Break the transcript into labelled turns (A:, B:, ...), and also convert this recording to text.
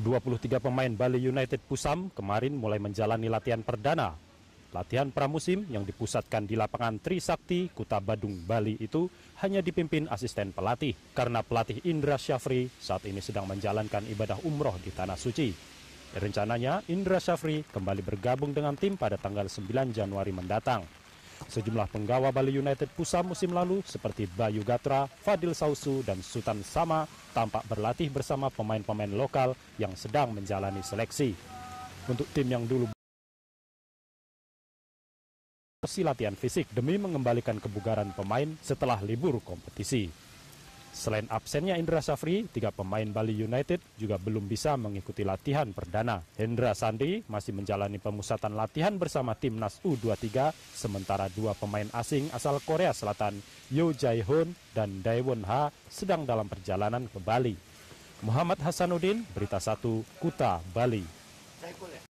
A: 23 pemain Bali United Pusam kemarin mulai menjalani latihan perdana. Latihan pramusim yang dipusatkan di lapangan Trisakti, Kuta Badung, Bali itu hanya dipimpin asisten pelatih karena pelatih Indra Syafri saat ini sedang menjalankan ibadah umroh di Tanah Suci. Rencananya Indra Syafri kembali bergabung dengan tim pada tanggal 9 Januari mendatang. Sejumlah penggawa Bali United Pusat musim lalu seperti Bayu Gatra, Fadil Sausu, dan Sultan Sama tampak berlatih bersama pemain-pemain lokal yang sedang menjalani seleksi. Untuk tim yang dulu bersih latihan fisik demi mengembalikan kebugaran pemain setelah libur kompetisi. Selain absennya Indra Safri, tiga pemain Bali United juga belum bisa mengikuti latihan perdana. Hendra Sandi masih menjalani pemusatan latihan bersama timnas U23, sementara dua pemain asing asal Korea Selatan, Yo Jae Hoon dan Daewon Ha, sedang dalam perjalanan ke Bali. Muhammad Hasanuddin, Berita Satu, Kuta, Bali.